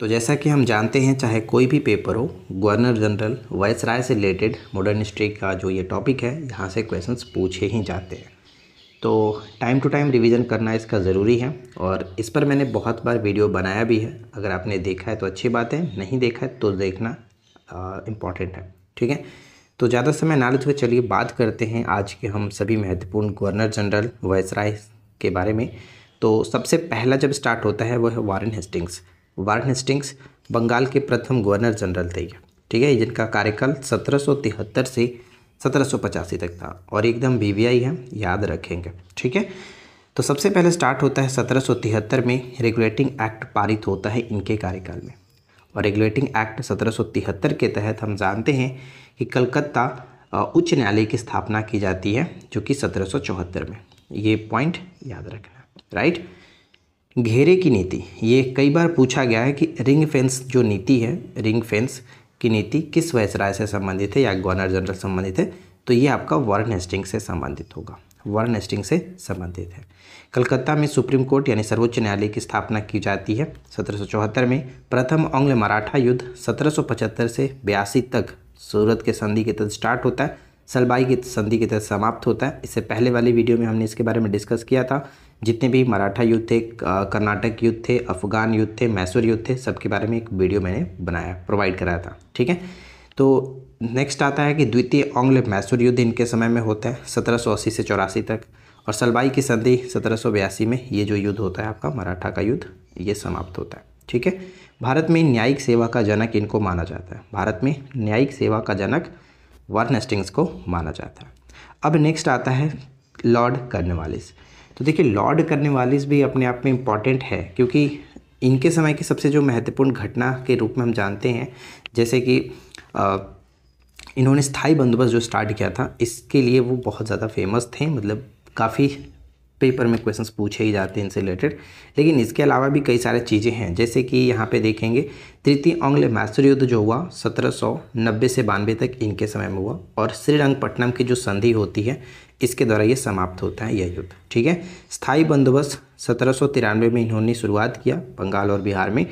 तो जैसा कि हम जानते हैं चाहे कोई भी पेपर हो गवर्नर जनरल राय से रिलेटेड मॉडर्न हिस्ट्री का जो ये टॉपिक है यहाँ से क्वेश्चंस पूछे ही जाते हैं तो टाइम टू टाइम रिवीजन करना इसका ज़रूरी है और इस पर मैंने बहुत बार वीडियो बनाया भी है अगर आपने देखा है तो अच्छी बात है नहीं देखा है तो देखना इम्पॉर्टेंट है ठीक है तो ज़्यादा समय ना लेते हुए चलिए बात करते हैं आज के हम सभी महत्वपूर्ण गवर्नर जनरल वायसराय के बारे में तो सबसे पहला जब स्टार्ट होता है वह है Warren Hastings Warren Hastings Bengal के प्रथम गवर्नर जनरल थे ठीक है जिनका कार्यकाल सत्रह से सत्रह तक था और एकदम वीवीआई है याद रखेंगे ठीक है तो सबसे पहले स्टार्ट होता है सत्रह में रेगुलेटिंग एक्ट पारित होता है इनके कार्यकाल में और रेगुलेटिंग एक्ट सत्रह के तहत हम जानते हैं कि कलकत्ता उच्च न्यायालय की स्थापना की जाती है जो कि सत्रह में ये पॉइंट याद रखना राइट घेरे की नीति ये कई बार पूछा गया है कि रिंग फेंस जो नीति है रिंग फेंस की नीति किस वैसराय से संबंधित है या गवर्नर जनरल संबंधित है तो ये आपका वार्न हेस्टिंग से संबंधित होगा वर्न हेस्टिंग से संबंधित है कलकत्ता में सुप्रीम कोर्ट यानी सर्वोच्च न्यायालय की स्थापना की जाती है सत्रह में प्रथम आंग्ल मराठा युद्ध सत्रह से बयासी तक सूरत के संधि के तहत स्टार्ट होता है सलबाई की संधि के तहत समाप्त होता है इससे पहले वाली वीडियो में हमने इसके बारे में डिस्कस किया था जितने भी मराठा युद्ध थे कर्नाटक युद्ध थे अफ़गान युद्ध थे मैसूर युद्ध थे सबके बारे में एक वीडियो मैंने बनाया प्रोवाइड कराया था ठीक है तो नेक्स्ट आता है कि द्वितीय आंग्ल मैसूर युद्ध इनके समय में होता है सत्रह से चौरासी तक और सलवाई की संधि सत्रह में ये जो युद्ध होता है आपका मराठा का युद्ध ये समाप्त होता है ठीक है भारत में न्यायिक सेवा का जनक इनको माना जाता है भारत में न्यायिक सेवा का जनक वर्न को माना जाता है अब नेक्स्ट आता है लॉर्ड कर्नवालिस तो देखिए लॉर्ड कर्निवालिस भी अपने आप में इम्पॉर्टेंट है क्योंकि इनके समय की सबसे जो महत्वपूर्ण घटना के रूप में हम जानते हैं जैसे कि आ, इन्होंने स्थाई बंदोबस्त जो स्टार्ट किया था इसके लिए वो बहुत ज़्यादा फेमस थे मतलब काफ़ी पेपर में क्वेश्चंस पूछे ही जाते हैं इनसे रिलेटेड लेकिन इसके अलावा भी कई सारे चीज़ें हैं जैसे कि यहाँ पे देखेंगे तृतीय आंग्ल मैसूर युद्ध जो हुआ 1790 से बानवे तक इनके समय में हुआ और श्रीरंगपट्टनम की जो संधि होती है इसके द्वारा ये समाप्त होता है यह युद्ध ठीक है स्थायी बंदोबस्त सत्रह में इन्होंने शुरुआत किया बंगाल और बिहार में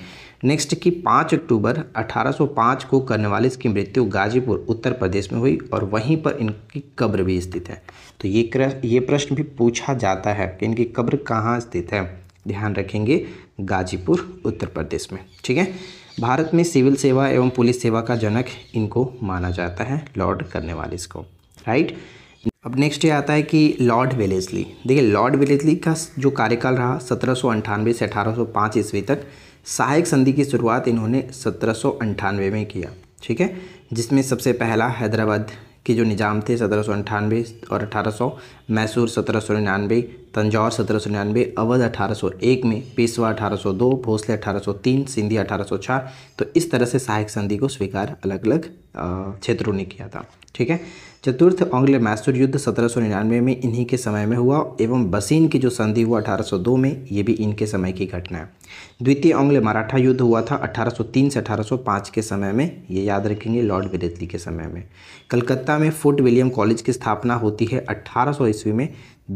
नेक्स्ट की 5 अक्टूबर 1805 को करने वाले इसकी मृत्यु गाजीपुर उत्तर प्रदेश में हुई और वहीं पर इनकी कब्र भी स्थित है तो ये ये प्रश्न भी पूछा जाता है कि इनकी कब्र कहाँ स्थित है ध्यान रखेंगे गाजीपुर उत्तर प्रदेश में ठीक है भारत में सिविल सेवा एवं पुलिस सेवा का जनक इनको माना जाता है लॉर्ड करने वाले इसको राइट अब नेक्स्ट ये आता है कि लॉर्ड वेलेसली देखिए लॉर्ड वेलेसली का जो कार्यकाल रहा सत्रह से अठारह ईस्वी तक सहायक संधि की शुरुआत इन्होंने सत्रह में किया ठीक है जिसमें सबसे पहला हैदराबाद के जो निज़ाम थे सत्रह और अठारह मैसूर सत्रह तंजौर सत्रह अवध 1801 में पेशवा 1802 भोसले 1803 सिंधी 1804 तो इस तरह से सहायक संधि को स्वीकार अलग अलग क्षेत्रों ने किया था ठीक है चतुर्थ ऑंग्ल मैसूर युद्ध 1799 में इन्हीं के समय में हुआ एवं बसीन की जो संधि हुआ 1802 में ये भी इनके समय की घटना है द्वितीय ऑंग्ल मराठा युद्ध हुआ था 1803 से 1805 के समय में ये याद रखेंगे लॉर्ड विदेतली के समय में कलकत्ता में फोर्ट विलियम कॉलेज की स्थापना होती है अट्ठारह ईस्वी में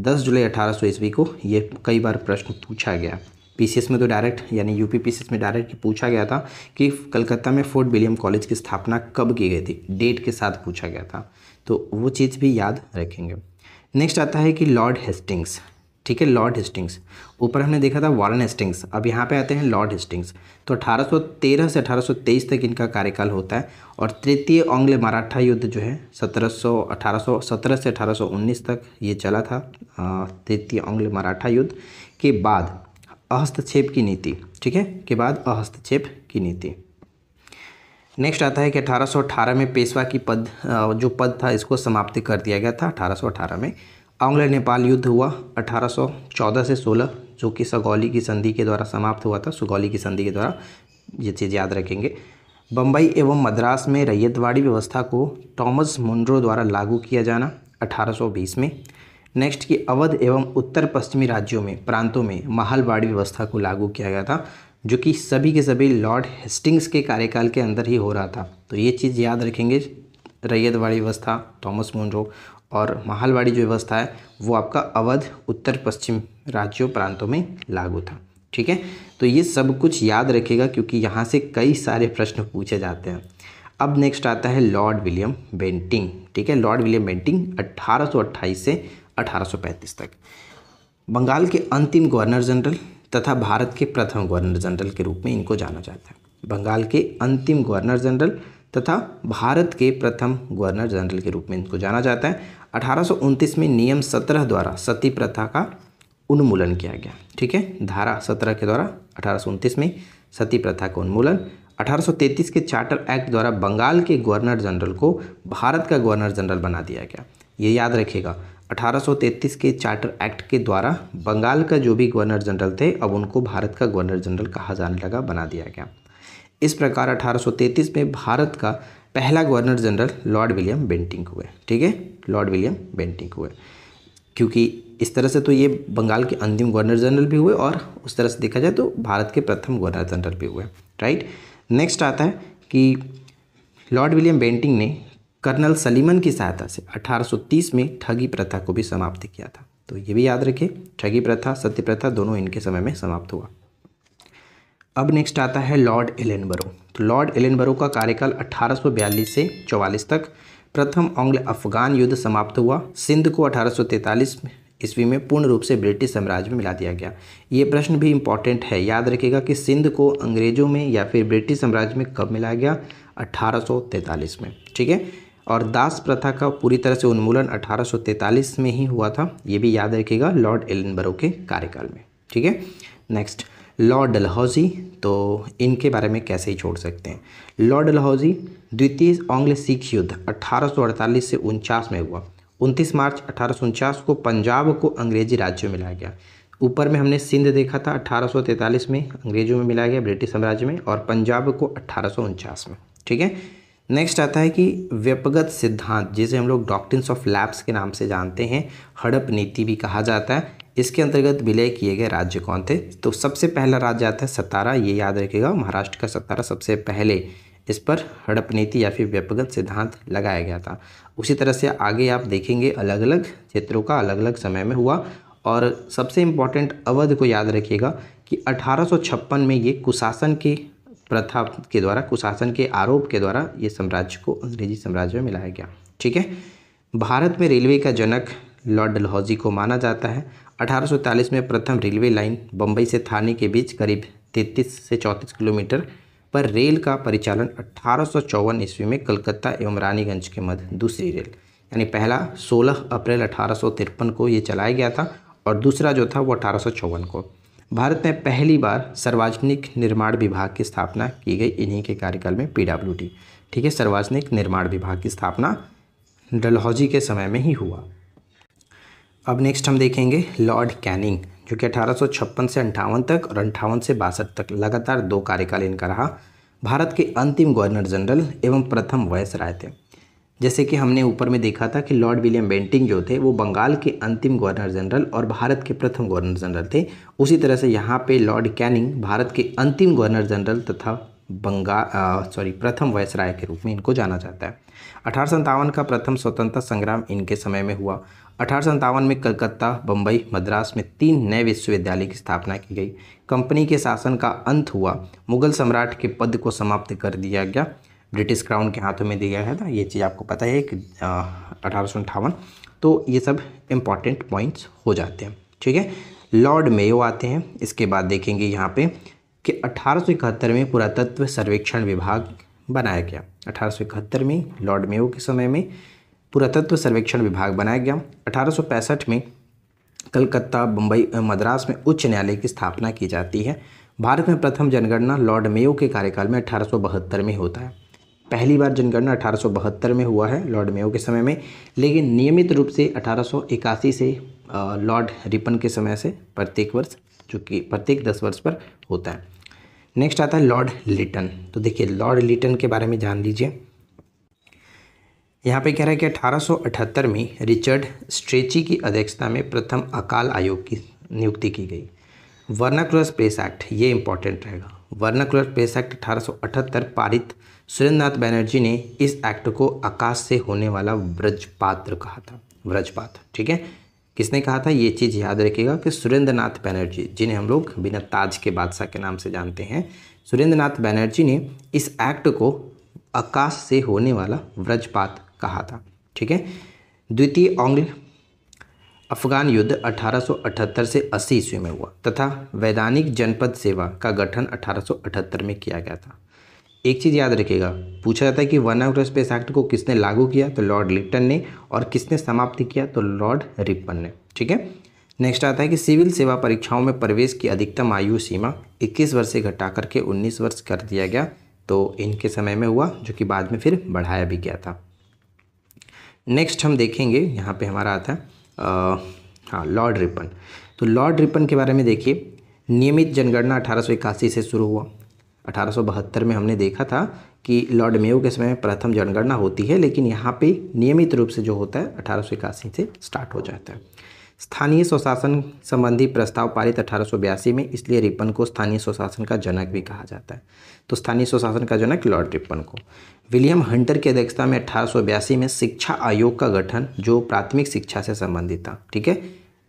दस जुलाई अठारह ईस्वी को ये कई बार प्रश्न पूछा गया पी में तो डायरेक्ट यानी यूपी पी में डायरेक्ट पूछा गया था कि कलकत्ता में फोर्ट विलियम कॉलेज की स्थापना कब की गई थी डेट के साथ पूछा गया था तो वो चीज़ भी याद रखेंगे नेक्स्ट आता है कि लॉर्ड हेस्टिंग्स ठीक है लॉर्ड हेस्टिंग्स ऊपर हमने देखा था वारन हेस्टिंग्स अब यहाँ पे आते हैं लॉर्ड हेस्टिंग्स तो 1813 से 1823 तक इनका कार्यकाल होता है और तृतीय आंग्ल मराठा युद्ध जो है 1700 1817 से 1819 तक ये चला था तृतीय आंग्ल मराठा युद्ध के बाद अहस्तक्षेप की नीति ठीक है के बाद हस्तक्षेप की नीति नेक्स्ट आता है कि 1818 में पेशवा की पद जो पद था इसको समाप्त कर दिया गया था 1818 में आंग्ल नेपाल युद्ध हुआ 1814 से 16 जो कि सगौली की संधि के द्वारा समाप्त हुआ था सुगौली की संधि के द्वारा ये चीज़ याद रखेंगे बम्बई एवं मद्रास में रैयतवाड़ी व्यवस्था को टॉमस मुंड्रो द्वारा लागू किया जाना 1820 में नेक्स्ट की अवध एवं उत्तर पश्चिमी राज्यों में प्रांतों में महलवाड़ी व्यवस्था को लागू किया गया था जो कि सभी के सभी लॉर्ड हेस्टिंग्स के कार्यकाल के अंदर ही हो रहा था तो ये चीज़ याद रखेंगे रैयतवाड़ी व्यवस्था थॉमस मोनरो और महालवाड़ी जो व्यवस्था है वो आपका अवध उत्तर पश्चिम राज्यों प्रांतों में लागू था ठीक है तो ये सब कुछ याद रखेगा क्योंकि यहाँ से कई सारे प्रश्न पूछे जाते हैं अब नेक्स्ट आता है लॉर्ड विलियम बेंटिंग ठीक है लॉर्ड विलियम बेंटिंग 1828 से 1835 तक बंगाल के अंतिम गवर्नर जनरल तथा भारत के प्रथम गवर्नर जनरल के रूप में इनको जाना जाता है बंगाल के अंतिम गवर्नर जनरल तथा भारत के प्रथम गवर्नर जनरल के रूप में इनको जाना जाता है अठारह में नियम सत्रह द्वारा सती प्रथा का उन्मूलन किया गया ठीक है धारा सत्रह के द्वारा अठारह में सती प्रथा का उन्मूलन 1833 के चार्टर एक्ट द्वारा बंगाल के गवर्नर जनरल को भारत का गवर्नर जनरल बना दिया गया ये याद रखिएगा 1833 के चार्टर एक्ट के द्वारा बंगाल का जो भी गवर्नर जनरल थे अब उनको भारत का गवर्नर जनरल कहा जाने लगा बना दिया गया इस प्रकार 1833 में भारत का पहला governor general Lord William Bentinck हुए ठीक है लॉर्ड विलियम बेंटिंग हुए क्योंकि इस तरह से तो ये बंगाल के अंतिम गवर्नर जनरल भी हुए और उस तरह से देखा जाए तो भारत के प्रथम गवर्नर जनरल भी हुए राइट नेक्स्ट आता है कि लॉर्ड विलियम बेंटिंग ने कर्नल सलीमन की सहायता से 1830 में ठगी प्रथा को भी समाप्त किया था तो ये भी याद रखें ठगी प्रथा सत्य प्रथा दोनों इनके समय में समाप्त हुआ अब नेक्स्ट आता है लॉर्ड एलेनबरो तो लॉर्ड एलेनबरो का कार्यकाल 1842 से 44 तक प्रथम ऑंग्ल अफगान युद्ध समाप्त हुआ सिंध को 1843 ईस्वी में पूर्ण रूप से ब्रिटिश साम्राज्य में मिला दिया गया ये प्रश्न भी इम्पॉर्टेंट है याद रखिएगा कि सिंध को अंग्रेजों में या फिर ब्रिटिश साम्राज्य में कब मिलाया गया 1843 में ठीक है और दास प्रथा का पूरी तरह से उन्मूलन 1843 में ही हुआ था ये भी याद रखिएगा लॉर्ड एलनबरो के कार्यकाल में ठीक है नेक्स्ट लॉर्ड डलहौजी तो इनके बारे में कैसे ही छोड़ सकते हैं लॉर्ड डलहौजी द्वितीय ऑंग्ल सिख युद्ध 1848 से उनचास में हुआ 29 मार्च अठारह को पंजाब को अंग्रेजी राज्य में लाया गया ऊपर में हमने सिंध देखा था 1843 में अंग्रेजों में मिलाया गया ब्रिटिश साम्राज्य में और पंजाब को अठारह में ठीक है नेक्स्ट आता है कि व्यपगत सिद्धांत जिसे हम लोग डॉक्टिन्स ऑफ लैब्स के नाम से जानते हैं हड़प नीति भी कहा जाता है इसके अंतर्गत विलय किए गए राज्य कौन थे तो सबसे पहला राज्य आता है सतारा ये याद रखिएगा महाराष्ट्र का सतारा सबसे पहले इस पर हड़प नीति या फिर व्यपगत सिद्धांत लगाया गया था उसी तरह से आगे आप देखेंगे अलग अलग क्षेत्रों का अलग अलग समय में हुआ और सबसे इम्पॉर्टेंट अवध को याद रखिएगा कि 1856 में ये कुशासन के प्रथा के द्वारा कुशासन के आरोप के द्वारा ये साम्राज्य को अंग्रेजी साम्राज्य में मिलाया गया ठीक है भारत में रेलवे का जनक लॉर्ड डलहौजी को माना जाता है 1843 में प्रथम रेलवे लाइन बम्बई से थाने के बीच करीब 33 से 34 किलोमीटर पर रेल का परिचालन अठारह ईस्वी में कलकत्ता एवं रानीगंज के मध्य दूसरी रेल यानी पहला 16 अप्रैल अठारह को ये चलाया गया था और दूसरा जो था वो अठारह को भारत में पहली बार सार्वजनिक निर्माण विभाग की स्थापना की गई इन्हीं के कार्यकाल में पीडब्ल्यूडी ठीक है सार्वजनिक निर्माण विभाग की स्थापना डलहौजी के समय में ही हुआ अब नेक्स्ट हम देखेंगे लॉर्ड कैनिंग जो कि अठारह से अंठावन तक और अंठावन से बासठ तक लगातार दो कार्यकाल इनका रहा भारत के अंतिम गवर्नर जनरल एवं प्रथम राय थे जैसे कि हमने ऊपर में देखा था कि लॉर्ड विलियम बेंटिंग जो थे वो बंगाल के अंतिम गवर्नर जनरल और भारत के प्रथम गवर्नर जनरल थे उसी तरह से यहाँ पे लॉर्ड कैनिंग भारत के अंतिम गवर्नर जनरल तथा बंगाल सॉरी प्रथम वायसराय के रूप में इनको जाना जाता है अठारह का प्रथम स्वतंत्रता संग्राम इनके समय में हुआ अठारह में कलकत्ता बम्बई मद्रास में तीन नए विश्वविद्यालय की स्थापना की गई कंपनी के शासन का अंत हुआ मुगल सम्राट के पद को समाप्त कर दिया गया ब्रिटिश क्राउन के हाथों में दिया गया था ये चीज़ आपको पता है कि अठारह तो ये सब इम्पॉर्टेंट पॉइंट्स हो जाते हैं ठीक है लॉर्ड मेयो आते हैं इसके बाद देखेंगे यहाँ पे कि अठारह में पुरातत्व सर्वेक्षण विभाग बनाया गया अठारह में लॉर्ड मेयो के समय में पुरातत्व सर्वेक्षण विभाग बनाया गया अठारह में कलकत्ता बम्बई मद्रास में उच्च न्यायालय की स्थापना की जाती है भारत में प्रथम जनगणना लॉर्ड मेयो के कार्यकाल में अठारह में होता है पहली बार जनगणना अठारह में हुआ है लॉर्ड मेयो के समय में लेकिन नियमित रूप से अठारह से लॉर्ड रिपन के समय से प्रत्येक वर्ष जो कि प्रत्येक दस वर्ष पर होता है नेक्स्ट आता है लॉर्ड लिटन तो देखिए लॉर्ड लिटन के बारे में जान लीजिए यहाँ पे कह रहा है कि 1878 में रिचर्ड स्ट्रेची की अध्यक्षता में प्रथम अकाल आयोग की नियुक्ति की गई वर्नाकुलर प्रेस एक्ट ये इंपॉर्टेंट रहेगा वर्नाकुलर प्रेस एक्ट अठारह पारित सुरेंद्रनाथ बैनर्जी ने इस एक्ट को आकाश से होने वाला व्रजपात्र कहा था व्रजपात ठीक है किसने कहा था ये चीज़ याद रखिएगा कि सुरेंद्रनाथ बैनर्जी जिन्हें हम लोग बिना ताज के बादशाह के नाम से जानते हैं सुरेंद्र नाथ बैनर्जी ने इस एक्ट को आकाश से होने वाला व्रजपात कहा था ठीक है द्वितीय ऑंग्ल अफगान युद्ध 1878 से 80 ईस्वी में हुआ तथा वैधानिक जनपद सेवा का गठन 1878 में किया गया था एक चीज़ याद रखिएगा पूछा जाता है कि वन आउट स्पेस एक्ट को किसने लागू किया तो लॉर्ड लिप्टन ने और किसने समाप्ति किया तो लॉर्ड रिपन ने ठीक है नेक्स्ट आता है कि सिविल सेवा परीक्षाओं में प्रवेश की अधिकतम आयु सीमा 21 वर्ष से घटा करके 19 वर्ष कर दिया गया तो इनके समय में हुआ जो कि बाद में फिर बढ़ाया भी गया था नेक्स्ट हम देखेंगे यहाँ पे हमारा आता है हाँ लॉर्ड रिपन तो लॉर्ड रिपन के बारे में देखिए नियमित जनगणना अठारह से शुरू हुआ 1872 में हमने देखा था कि लॉर्ड मेयो के समय प्रथम जनगणना होती है लेकिन यहाँ पे नियमित रूप से जो होता है अठारह से स्टार्ट हो जाता है स्थानीय स्वशासन संबंधी प्रस्ताव पारित अठारह में इसलिए रिपन को स्थानीय स्वशासन का जनक भी कहा जाता है तो स्थानीय स्वशासन का जनक लॉर्ड रिपन को विलियम हंटर की अध्यक्षता में अठारह में शिक्षा आयोग का गठन जो प्राथमिक शिक्षा से संबंधित था ठीक है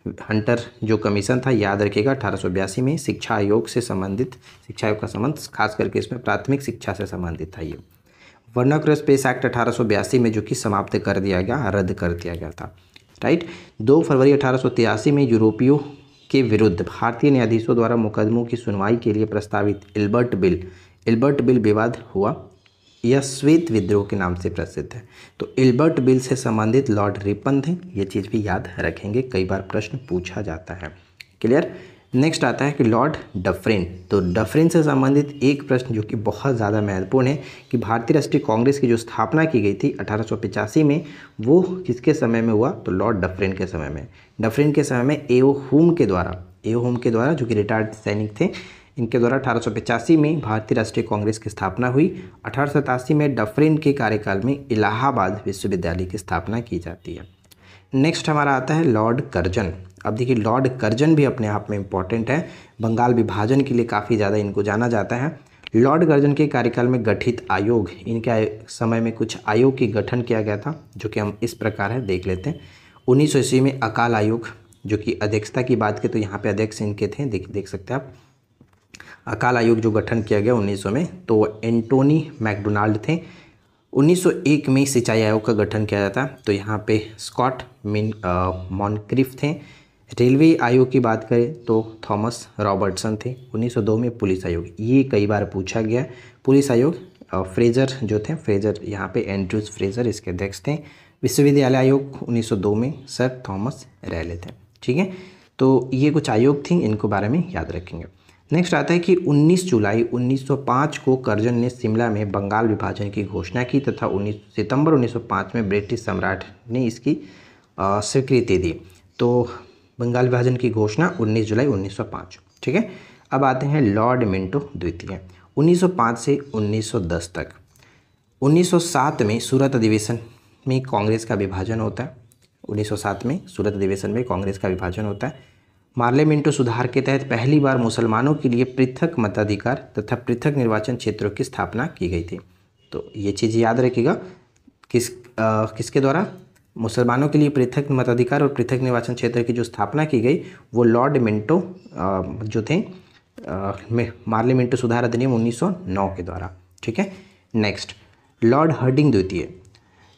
हंटर जो कमीशन था याद रखिएगा अठारह में शिक्षा आयोग से संबंधित शिक्षा आयोग का संबंध खास करके इसमें प्राथमिक शिक्षा से संबंधित था ये वर्नक स्पेस एक्ट अठारह में जो कि समाप्त कर दिया गया रद्द कर दिया गया था राइट दो फरवरी अठारह में यूरोपियों के विरुद्ध भारतीय न्यायाधीशों द्वारा मुकदमों की सुनवाई के लिए प्रस्तावित एल्बर्ट बिल एल्बर्ट बिल विवाद हुआ यह श्वेत विद्रोह के नाम से प्रसिद्ध है तो इल्बर्ट बिल से संबंधित लॉर्ड रिपन थे ये चीज़ भी याद रखेंगे कई बार प्रश्न पूछा जाता है क्लियर नेक्स्ट आता है कि लॉर्ड डफरिन तो डफरिन से संबंधित एक प्रश्न जो कि बहुत ज़्यादा महत्वपूर्ण है कि भारतीय राष्ट्रीय कांग्रेस की जो स्थापना की गई थी अठारह में वो किसके समय में हुआ तो लॉर्ड डफरिन के समय में डफरिन के समय में ए ओ होम के द्वारा ए ओ होम के द्वारा जो कि रिटायर्ड सैनिक थे इनके द्वारा अठारह में भारतीय राष्ट्रीय कांग्रेस की स्थापना हुई अठारह में डफरिन के कार्यकाल में इलाहाबाद विश्वविद्यालय की स्थापना की जाती है नेक्स्ट हमारा आता है लॉर्ड कर्जन अब देखिए लॉर्ड कर्जन भी अपने आप में इम्पॉर्टेंट है बंगाल विभाजन के लिए काफ़ी ज़्यादा इनको जाना जाता है लॉर्ड कर्जन के कार्यकाल में गठित आयोग इनके समय में कुछ आयोग की गठन किया गया था जो कि हम इस प्रकार है देख लेते हैं उन्नीस ईस्वी में अकाल आयोग जो कि अध्यक्षता की बात करें तो यहाँ पे अध्यक्ष इनके थे देख देख सकते हैं आप अकाल आयोग जो गठन किया गया 1900 में तो एंटोनी मैकडोनाल्ड थे 1901 में सिंचाई आयोग का गठन किया जाता तो यहाँ पे स्कॉट मिन मॉनक्रिफ थे रेलवे आयोग की बात करें तो थॉमस रॉबर्टसन थे 1902 में पुलिस आयोग ये कई बार पूछा गया पुलिस आयोग फ्रेजर जो थे फ्रेजर यहाँ पे एंड्रूज फ्रेजर इसके अध्यक्ष थे विश्वविद्यालय आयोग 1902 में सर थॉमस रैले थे ठीक है तो ये कुछ आयोग थी इनको बारे में याद रखेंगे नेक्स्ट आता है कि 19 जुलाई 1905 को करजन ने शिमला में बंगाल विभाजन की घोषणा की तथा 19 सितंबर 1905 में ब्रिटिश सम्राट ने इसकी स्वीकृति दी तो बंगाल विभाजन की घोषणा 19 जुलाई 1905 ठीक है अब आते हैं लॉर्ड मिंटो द्वितीय 1905 से 1910 तक 1907 में सूरत अधिवेशन में कांग्रेस का विभाजन होता है उन्नीस में सूरत अधिवेशन में कांग्रेस का विभाजन होता है मार्लेमेंटो सुधार के तहत पहली बार मुसलमानों के लिए पृथक मताधिकार तथा पृथक निर्वाचन क्षेत्रों की स्थापना की गई थी तो ये चीज़ याद रखिएगा किस आ, किसके द्वारा मुसलमानों के लिए पृथक मताधिकार और पृथक निर्वाचन क्षेत्र की जो स्थापना की गई वो लॉर्ड मिंटो आ, जो थे मार्लिमेंटो सुधार अधिनियम 1909 के द्वारा ठीक है नेक्स्ट लॉर्ड हर्डिंग द्वितीय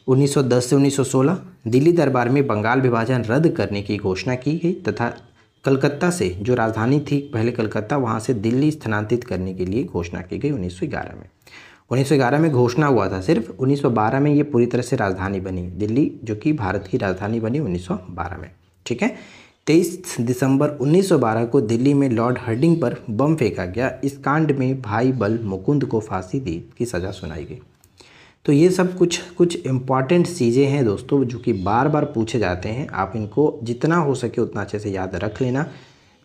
1910 से 1916 दिल्ली दरबार में बंगाल विभाजन रद्द करने की घोषणा की गई तथा कलकत्ता से जो राजधानी थी पहले कलकत्ता वहाँ से दिल्ली स्थानांतरित करने के लिए घोषणा की गई 1911 में 1911 में घोषणा हुआ था सिर्फ 1912 में ये पूरी तरह से राजधानी बनी दिल्ली जो कि भारत की राजधानी बनी 1912 में ठीक है 23 दिसंबर 1912 को दिल्ली में लॉर्ड हर्डिंग पर बम फेंका गया इस कांड में भाई बल मुकुंद को फांसी दी की सज़ा सुनाई गई तो ये सब कुछ कुछ इम्पॉर्टेंट चीज़ें हैं दोस्तों जो कि बार बार पूछे जाते हैं आप इनको जितना हो सके उतना अच्छे से याद रख लेना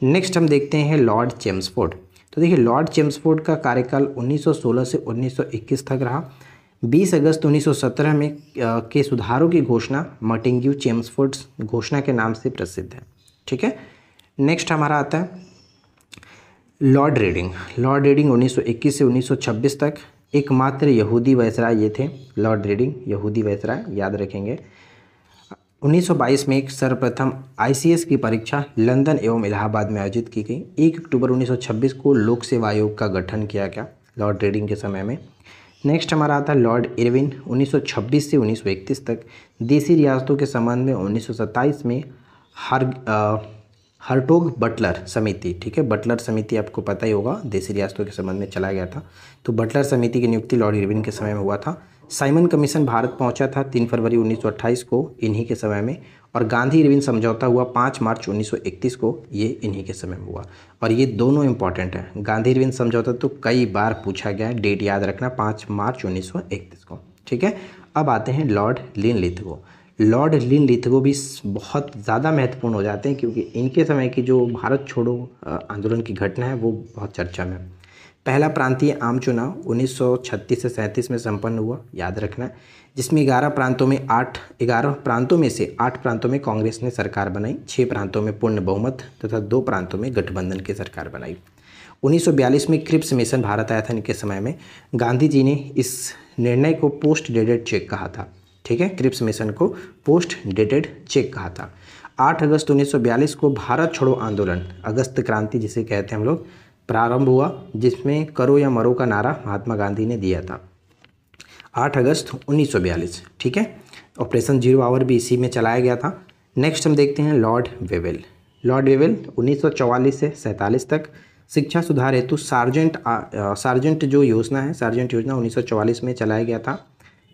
नेक्स्ट हम देखते हैं लॉर्ड चेम्सफोर्ड तो देखिए लॉर्ड चेम्सफोर्ड का कार्यकाल 1916 से 1921 तक रहा 20 अगस्त 1917 में के सुधारों की घोषणा मटिंग्यू चेम्सफोर्ड घोषणा के नाम से प्रसिद्ध है ठीक है नेक्स्ट हमारा आता है लॉर्ड रीडिंग लॉर्ड रीडिंग 1921 से 1926 तक एकमात्र यहूदी वैसराय ये थे लॉर्ड रीडिंग यहूदी वैसराय याद रखेंगे 1922 में एक सर्वप्रथम आई की परीक्षा लंदन एवं इलाहाबाद में आयोजित की गई 1 अक्टूबर 1926 को लोक सेवा आयोग का गठन किया गया लॉर्ड रेडिंग के समय में नेक्स्ट हमारा आता है लॉर्ड इरविन 1926 से 1931 तक देसी रियासतों के संबंध में 1927 में हर हर्टोग बटलर समिति ठीक है बटलर समिति आपको पता ही होगा देसी रियासतों के संबंध में चला गया था तो बटलर समिति की नियुक्ति लॉर्ड इरविन के समय में हुआ था साइमन कमीशन भारत पहुंचा था तीन फरवरी 1928 को इन्हीं के समय में और गांधी इरविन समझौता हुआ पाँच मार्च 1931 को ये इन्हीं के समय में हुआ और ये दोनों इंपॉर्टेंट हैं गांधी इरविन समझौता तो कई बार पूछा गया डेट याद रखना पाँच मार्च उन्नीस को ठीक है अब आते हैं Lord Lin Lith Lord Linlithgow भी बहुत ज़्यादा महत्वपूर्ण हो जाते हैं क्योंकि इनके समय की जो भारत छोड़ो आंदोलन की घटना है वो बहुत चर्चा में पहला प्रांतीय आम चुनाव 1936 से सैंतीस में संपन्न हुआ याद रखना जिसमें ग्यारह प्रांतों में आठ ग्यारह प्रांतों में से आठ प्रांतों में कांग्रेस ने सरकार बनाई छः प्रांतों में पूर्ण बहुमत तथा दो प्रांतों में गठबंधन की सरकार बनाई 1942 में क्रिप्स मिशन भारत आया था इनके समय में गांधी जी ने इस निर्णय को पोस्ट डेडेड चेक कहा था ठीक है क्रिप्स मिशन को पोस्ट डेटेड चेक कहा था 8 अगस्त 1942 को भारत छोड़ो आंदोलन अगस्त क्रांति जिसे कहते हैं हम लोग प्रारंभ हुआ जिसमें करो या मरो का नारा महात्मा गांधी ने दिया था 8 अगस्त 1942 ठीक है ऑपरेशन जीरो आवर भी इसी में चलाया गया था नेक्स्ट हम देखते हैं लॉर्ड वेवेल लॉर्ड वेवेल 1944 से सैंतालीस तक शिक्षा सुधार हेतु सार्जेंट सार्जेंट जो योजना है सार्जेंट योजना उन्नीस में चलाया गया था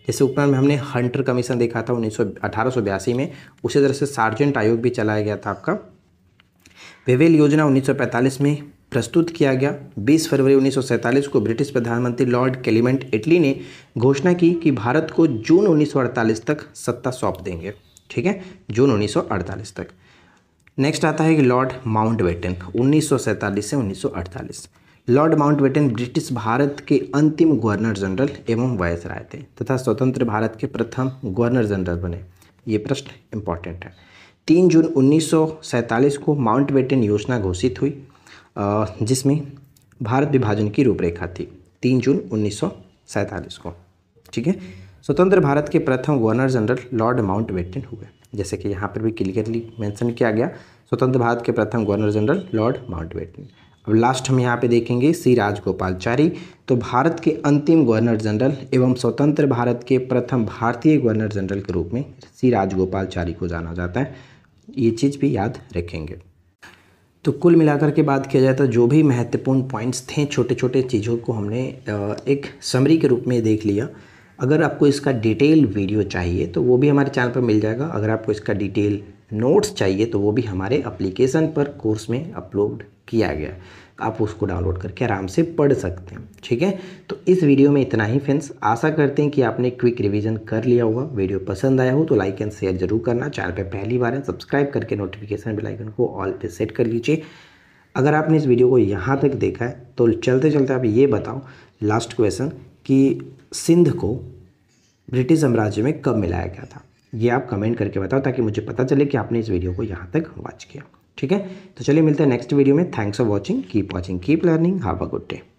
जैसे उपरांत में हमने हंटर कमीशन देखा था उन्नीस सौ में उसी तरह से सार्जेंट आयोग भी चलाया गया था आपका वेवेल योजना 1945 में प्रस्तुत किया गया 20 फरवरी 1947 को ब्रिटिश प्रधानमंत्री लॉर्ड कैलिमेंट इटली ने घोषणा की कि भारत को जून 1948 तक सत्ता सौंप देंगे ठीक है जून 1948 तक नेक्स्ट आता है कि लॉर्ड माउंटबेटन 1947 से 1948 लॉर्ड माउंटबेटन ब्रिटिश भारत के अंतिम गवर्नर जनरल एवं राय थे तथा स्वतंत्र भारत के प्रथम गवर्नर जनरल बने ये प्रश्न इम्पॉर्टेंट है तीन जून उन्नीस को माउंटबेटन योजना घोषित हुई जिसमें भारत विभाजन की रूपरेखा थी तीन जून उन्नीस को ठीक है स्वतंत्र भारत के प्रथम गवर्नर जनरल लॉर्ड माउंटबेटन हुए जैसे कि यहाँ पर भी क्लियरली मेंशन किया गया स्वतंत्र भारत के प्रथम गवर्नर जनरल लॉर्ड माउंटबेटन अब लास्ट हम यहाँ पे देखेंगे सी राजगोपालचारी तो भारत के अंतिम गवर्नर जनरल एवं स्वतंत्र भारत के प्रथम भारतीय गवर्नर जनरल के रूप में सी राजगोपालचारी को जाना जाता है ये चीज़ भी याद रखेंगे तो कुल मिलाकर के बात किया जाए तो जो भी महत्वपूर्ण पॉइंट्स थे छोटे छोटे चीज़ों को हमने एक समरी के रूप में देख लिया अगर आपको इसका डिटेल वीडियो चाहिए तो वो भी हमारे चैनल पर मिल जाएगा अगर आपको इसका डिटेल नोट्स चाहिए तो वो भी हमारे अप्लीकेशन पर कोर्स में अपलोड किया गया आप उसको डाउनलोड करके आराम से पढ़ सकते हैं ठीक है तो इस वीडियो में इतना ही फ्रेंड्स आशा करते हैं कि आपने क्विक रिवीजन कर लिया होगा वीडियो पसंद आया हो तो लाइक एंड शेयर जरूर करना चैनल पर पहली बार है सब्सक्राइब करके नोटिफिकेशन बेल आइकन को ऑल पे सेट कर लीजिए अगर आपने इस वीडियो को यहाँ तक देखा है तो चलते चलते आप ये बताओ लास्ट क्वेश्चन कि सिंध को ब्रिटिश साम्राज्य में कब मिलाया गया था ये आप कमेंट करके बताओ ताकि मुझे पता चले कि आपने इस वीडियो को यहाँ तक वॉच किया ठीक है तो चलिए मिलते हैं नेक्स्ट वीडियो में thanks for watching keep watching keep learning have a good day